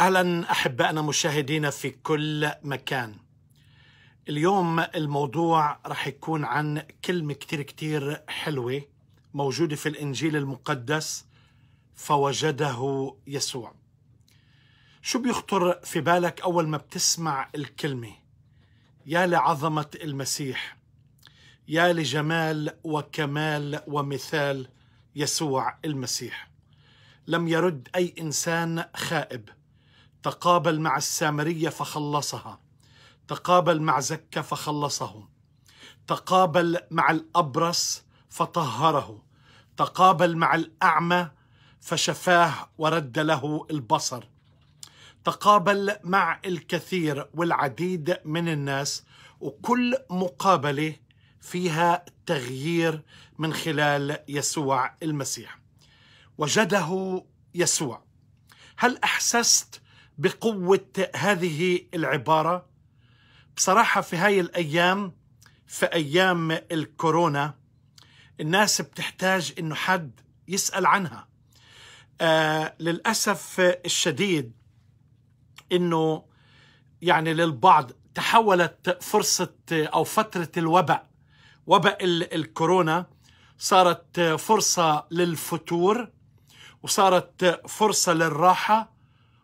اهلا احبائنا مشاهدينا في كل مكان اليوم الموضوع رح يكون عن كلمة كتير كتير حلوة موجودة في الإنجيل المقدس فوجده يسوع شو بيخطر في بالك أول ما بتسمع الكلمة يا لعظمة المسيح يا لجمال وكمال ومثال يسوع المسيح لم يرد أي إنسان خائب تقابل مع السامرية فخلصها تقابل مع زكة فخلصهم تقابل مع الأبرص فطهره تقابل مع الأعمى فشفاه ورد له البصر تقابل مع الكثير والعديد من الناس وكل مقابله فيها تغيير من خلال يسوع المسيح وجده يسوع هل احسست بقوة هذه العبارة بصراحة في هاي الأيام في أيام الكورونا الناس بتحتاج إنه حد يسأل عنها آه للأسف الشديد إنه يعني للبعض تحولت فرصة أو فترة الوباء وباء الكورونا صارت فرصة للفتور وصارت فرصة للراحة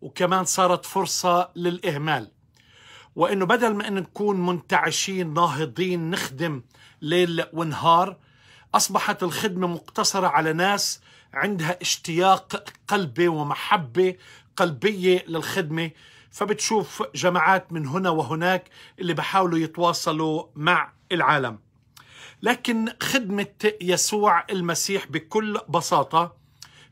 وكمان صارت فرصة للإهمال وإنه بدل ما إنه نكون منتعشين ناهضين نخدم ليل ونهار أصبحت الخدمة مقتصرة على ناس عندها اشتياق قلبي ومحبة قلبية للخدمة فبتشوف جماعات من هنا وهناك اللي بحاولوا يتواصلوا مع العالم لكن خدمة يسوع المسيح بكل بساطة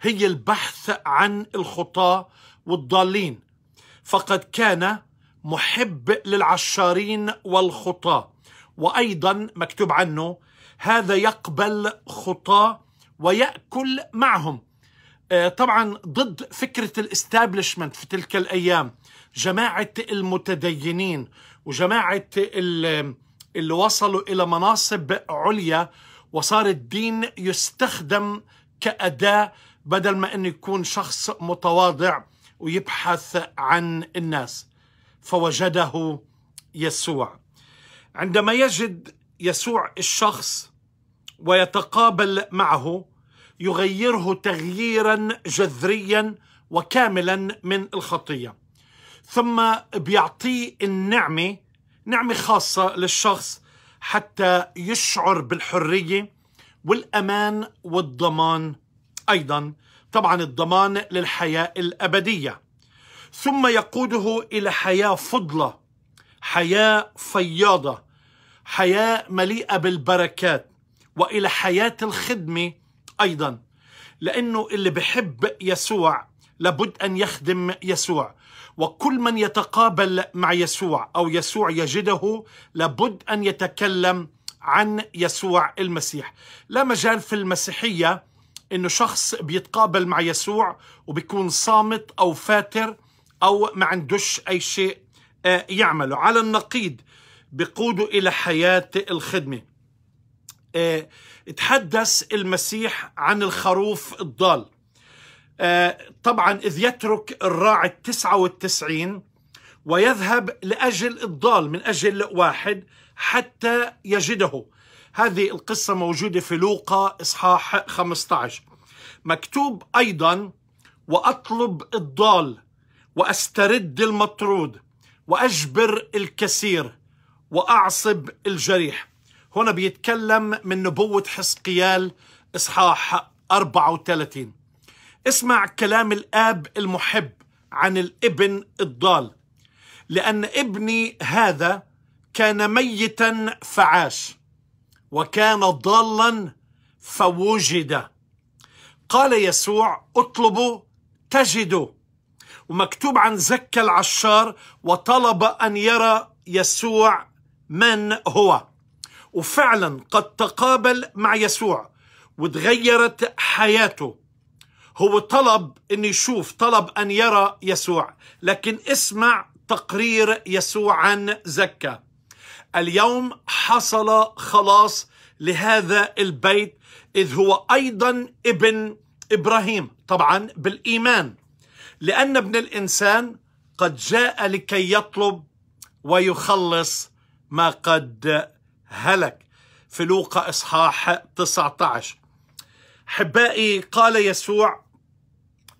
هي البحث عن الخطاة والضالين فقد كان محب للعشارين والخطاة وأيضا مكتوب عنه هذا يقبل خطاة ويأكل معهم آه، طبعا ضد فكرة الاستابلشمنت في تلك الأيام جماعة المتدينين وجماعة اللي وصلوا إلى مناصب عليا وصار الدين يستخدم كأداة بدل ما أنه يكون شخص متواضع ويبحث عن الناس فوجده يسوع عندما يجد يسوع الشخص ويتقابل معه يغيره تغييرا جذريا وكاملا من الخطيه ثم بيعطيه النعمه نعمه خاصه للشخص حتى يشعر بالحريه والامان والضمان ايضا طبعا الضمان للحياة الأبدية ثم يقوده إلى حياة فضلة حياة فياضة حياة مليئة بالبركات وإلى حياة الخدمة أيضا لأنه اللي بحب يسوع لابد أن يخدم يسوع وكل من يتقابل مع يسوع أو يسوع يجده لابد أن يتكلم عن يسوع المسيح لا مجال في المسيحية انه شخص بيتقابل مع يسوع وبيكون صامت او فاتر او ما عندوش اي شيء آه، يعمله على النقيض بقوده الى حياه الخدمه آه، تحدث المسيح عن الخروف الضال آه، طبعا إذ يترك الراعي التسعة والتسعين ويذهب لأجل الضال من أجل واحد حتى يجده هذه القصة موجودة في لوقا إصحاح 15 مكتوب أيضا وأطلب الضال وأسترد المطرود وأجبر الكثير وأعصب الجريح هنا بيتكلم من نبوة حسقيال إصحاح 34 اسمع كلام الآب المحب عن الابن الضال لأن ابني هذا كان ميتا فعاش وكان ضالا فوجد قال يسوع اطلبوا تجدوا ومكتوب عن زكى العشار وطلب أن يرى يسوع من هو وفعلا قد تقابل مع يسوع وتغيرت حياته هو طلب أن يشوف طلب أن يرى يسوع لكن اسمع تقرير يسوع عن زكى اليوم حصل خلاص لهذا البيت إذ هو أيضا ابن إبراهيم طبعا بالإيمان لأن ابن الإنسان قد جاء لكي يطلب ويخلص ما قد هلك في لوقا إصحاح 19 حبائي قال يسوع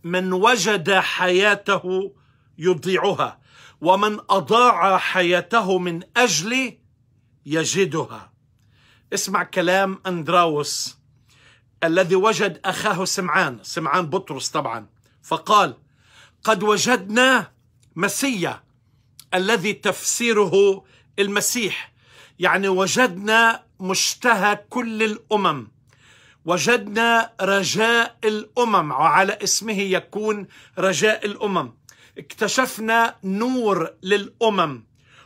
من وجد حياته يضيعها ومن أضاع حياته من أجلي يجدها اسمع كلام أندراوس الذي وجد أخاه سمعان سمعان بطرس طبعا فقال قد وجدنا مسيا الذي تفسيره المسيح يعني وجدنا مشتهى كل الأمم وجدنا رجاء الأمم وعلى اسمه يكون رجاء الأمم اكتشفنا نور للأمم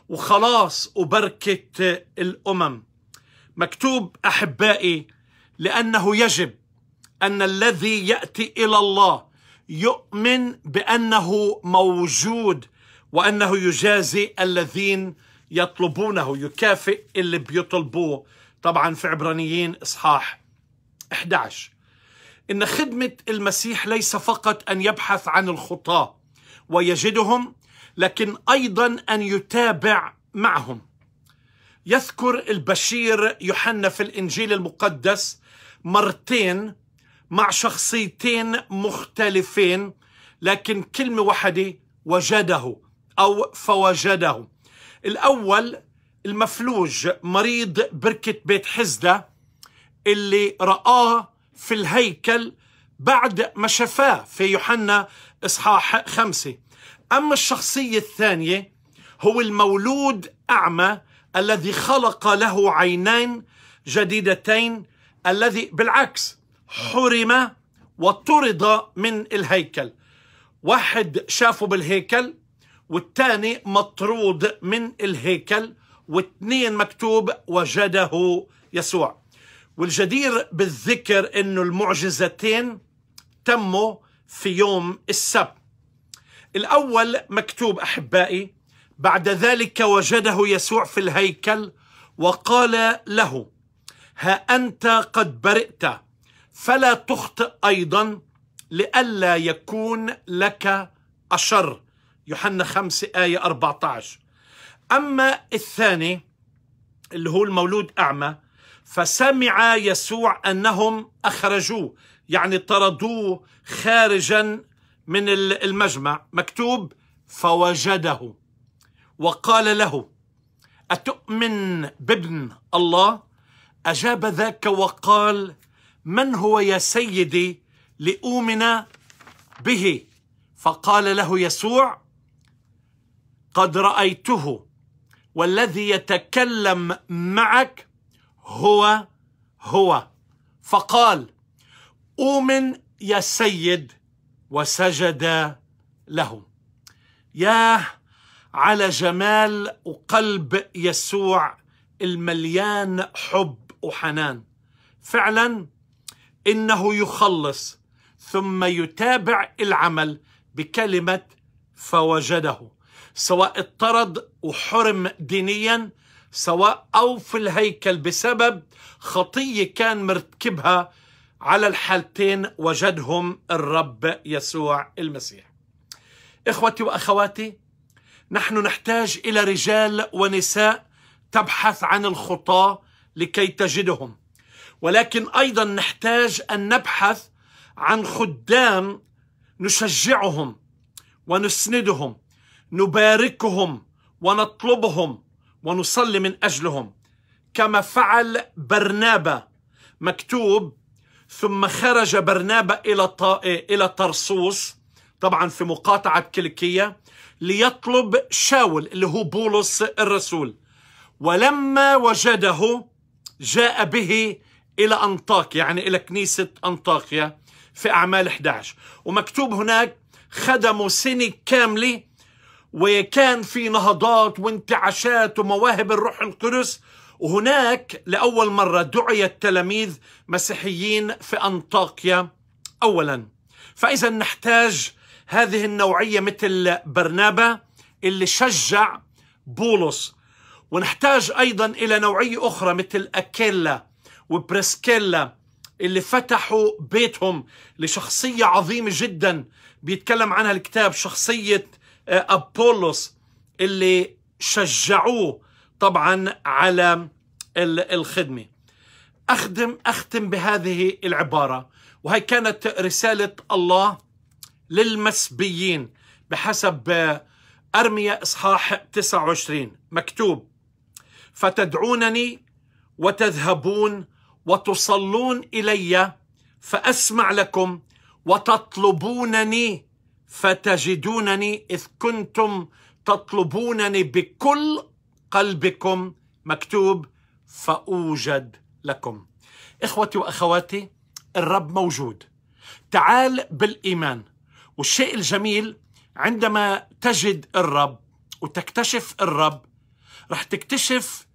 وخلاص وبركة الأمم مكتوب أحبائي لأنه يجب أن الذي يأتي إلى الله يؤمن بأنه موجود وأنه يجازي الذين يطلبونه يكافئ اللي بيطلبوه طبعا في عبرانيين إصحاح 11 إن خدمة المسيح ليس فقط أن يبحث عن الخطاة ويجدهم لكن ايضا ان يتابع معهم يذكر البشير يوحنا في الانجيل المقدس مرتين مع شخصيتين مختلفين لكن كلمه واحده وجده او فوجده الاول المفلوج مريض بركه بيت حزده اللي رآه في الهيكل بعد ما شفاه في يوحنا إصحاح خمسة أما الشخصية الثانية هو المولود أعمى الذي خلق له عينين جديدتين الذي بالعكس حرم وطرد من الهيكل واحد شافه بالهيكل والثاني مطرود من الهيكل واثنين مكتوب وجده يسوع والجدير بالذكر انه المعجزتين تموا في يوم السبت الأول مكتوب أحبائي بعد ذلك وجده يسوع في الهيكل وقال له ها أنت قد برئت فلا تخطئ أيضا لئلا يكون لك أشر يوحنا 5 آية 14 أما الثاني اللي هو المولود أعمى فسمع يسوع انهم اخرجوه يعني طردوه خارجا من المجمع مكتوب فوجده وقال له اتؤمن بابن الله اجاب ذاك وقال من هو يا سيدي لاؤمن به فقال له يسوع قد رايته والذي يتكلم معك هو هو فقال أؤمن يا سيد وسجد له ياه على جمال وقلب يسوع المليان حب وحنان فعلا انه يخلص ثم يتابع العمل بكلمه فوجده سواء اضطرد وحرم دينيا سواء أو في الهيكل بسبب خطية كان مرتكبها على الحالتين وجدهم الرب يسوع المسيح إخوتي وأخواتي نحن نحتاج إلى رجال ونساء تبحث عن الخطاة لكي تجدهم ولكن أيضا نحتاج أن نبحث عن خدام نشجعهم ونسندهم نباركهم ونطلبهم ونصلي من أجلهم كما فعل برنابا مكتوب ثم خرج برنابا إلى إلى طرسوس طبعا في مقاطعة كلكية ليطلب شاول اللي هو بولس الرسول ولما وجده جاء به إلى أنطاكيا يعني إلى كنيسة أنطاكيا في أعمال 11 ومكتوب هناك خدموا سنة كاملة وكان في نهضات وانتعاشات ومواهب الروح القدس وهناك لأول مرة دعي التلاميذ مسيحيين في أنطاكيا أولا فإذا نحتاج هذه النوعية مثل برنابا اللي شجع بولس ونحتاج أيضا إلى نوعية أخرى مثل أكيلا وبريسكيلا اللي فتحوا بيتهم لشخصية عظيمة جدا بيتكلم عنها الكتاب شخصية آه، أبولوس اللي شجعوه طبعا على الخدمة أخدم أختم بهذه العبارة وهي كانت رسالة الله للمسبيين بحسب آه، أرمية إصحاح 29 مكتوب فتدعونني وتذهبون وتصلون إلي فأسمع لكم وتطلبونني فتجدونني إذ كنتم تطلبونني بكل قلبكم مكتوب فأوجد لكم إخوتي وأخواتي الرب موجود تعال بالإيمان والشيء الجميل عندما تجد الرب وتكتشف الرب رح تكتشف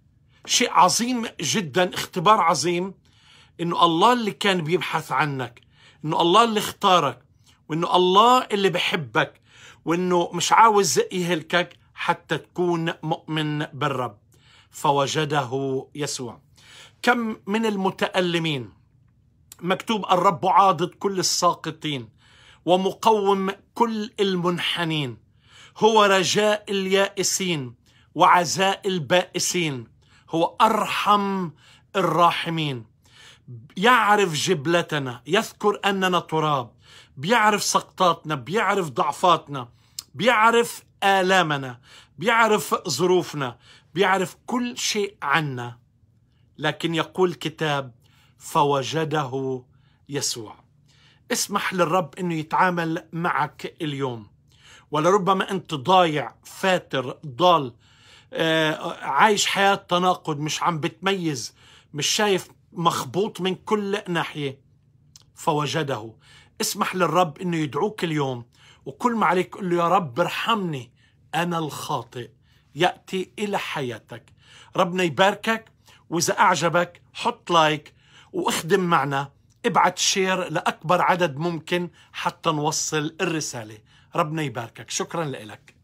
شيء عظيم جدا اختبار عظيم انه الله اللي كان بيبحث عنك انه الله اللي اختارك وانه الله اللي بحبك وانه مش عاوز يهلكك حتى تكون مؤمن بالرب فوجده يسوع كم من المتألمين مكتوب الرب عاضد كل الساقطين ومقوم كل المنحنين هو رجاء اليائسين وعزاء البائسين هو ارحم الراحمين يعرف جبلتنا يذكر اننا تراب بيعرف سقطاتنا بيعرف ضعفاتنا بيعرف آلامنا بيعرف ظروفنا بيعرف كل شيء عنا لكن يقول الكتاب فوجده يسوع اسمح للرب انه يتعامل معك اليوم ولربما انت ضايع فاتر ضال آه، عايش حياة تناقض مش عم بتميز مش شايف مخبوط من كل ناحية فوجده اسمح للرب انه يدعوك اليوم وكل ما عليك قل له يا رب ارحمني انا الخاطئ ياتي الى حياتك ربنا يباركك واذا اعجبك حط لايك واخدم معنا ابعت شير لاكبر عدد ممكن حتى نوصل الرساله ربنا يباركك شكرا لك